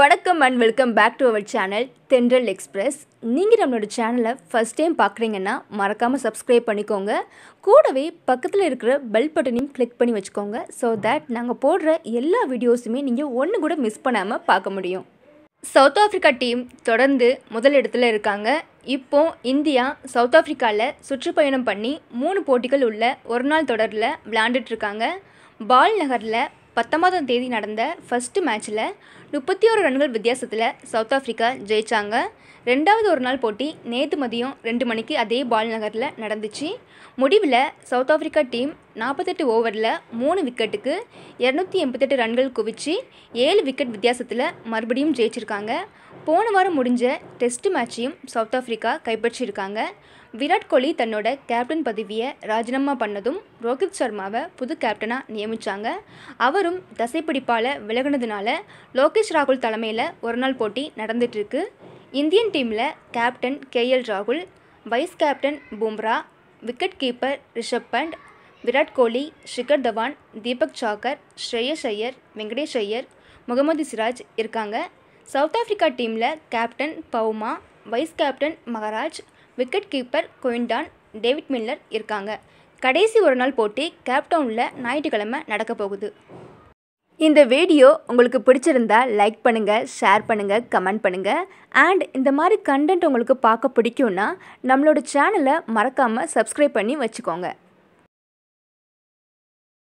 வணக்கம் and welcome back to our channel Thendral express நீங்கள் நம்மளோட சேனலை ஃபஸ்ட் டைம் பார்க்குறீங்கன்னா மறக்காமல் சப்ஸ்கிரைப் பண்ணிக்கோங்க கூடவே பக்கத்தில் இருக்கிற பெல் பட்டனையும் கிளிக் பண்ணி வச்சுக்கோங்க ஸோ தட் நாங்கள் போடுற எல்லா வீடியோஸுமே நீங்கள் ஒன்று கூட மிஸ் பண்ணாமல் பார்க்க முடியும் சவுத் ஆஃப்ரிக்கா டீம் தொடர்ந்து முதலிடத்தில் இருக்காங்க இப்போ இந்தியா சவுத் ஆஃப்ரிக்காவில் சுற்றுப்பயணம் பண்ணி மூணு போட்டிகள் உள்ள ஒரு நாள் தொடரில் இருக்காங்க பால் நகரில் பத்தொம்பதாம் தேதி நடந்த ஃபஸ்ட்டு மேட்ச்சில் முப்பத்தி ஒரு ரன்கள் வித்தியாசத்தில் சவுத் ஆஃப்ரிக்கா ஜெயித்தாங்க ரெண்டாவது ஒரு நாள் போட்டி நேற்று மதியம் ரெண்டு மணிக்கு அதே பால் நகரில் நடந்துச்சு முடிவில் சவுத் ஆஃப்ரிக்கா டீம் நாற்பத்தெட்டு ஓவரில் மூணு விக்கெட்டுக்கு இரநூத்தி எண்பத்தெட்டு ரன்கள் குவிச்சு ஏழு விக்கெட் வித்தியாசத்தில் மறுபடியும் ஜெயிச்சிருக்காங்க போன வாரம் முடிஞ்ச டெஸ்ட் மேட்சையும் சவுத் ஆஃப்ரிக்கா கைப்பற்றியிருக்காங்க விராட் கோலி தன்னோட கேப்டன் பதவியை ராஜினாமா பண்ணதும் ரோஹித் சர்மாவை புது கேப்டனாக நியமித்தாங்க அவரும் தசைப்பிடிப்பால் விலகினதுனால லோகேஷ் ராகுல் தலைமையில் ஒரு நாள் போட்டி நடந்துட்டுருக்கு இந்தியன் டீமில் கேப்டன் கேஎல் ராகுல் vice captain Bumrah wicket keeper Rishabh Pant Virat Kohli Shikhar Dhawan Deepak Chahar Shreyas Iyer Venkatesh Iyer Mohammed Siraj இருக்காங்க சவுத் ஆஃப்ரிக்கா டீமில் captain Bavuma vice captain Maharaj wicket keeper Quinton David Miller இருக்காங்க கடைசி ஒரு நாள் போட்டி கேப்டவுனில் ஞாயிற்றுக்கிழமை நடக்க போகுது இந்த வீடியோ உங்களுக்கு பிடிச்சிருந்தா லைக் பண்ணுங்கள் ஷேர் பண்ணுங்கள் கமெண்ட் பண்ணுங்கள் அண்ட் இந்த மாதிரி கண்டென்ட் உங்களுக்கு பார்க்க பிடிக்கும்னா நம்மளோட சேனலை மறக்காமல் சப்ஸ்கிரைப் பண்ணி வச்சுக்கோங்க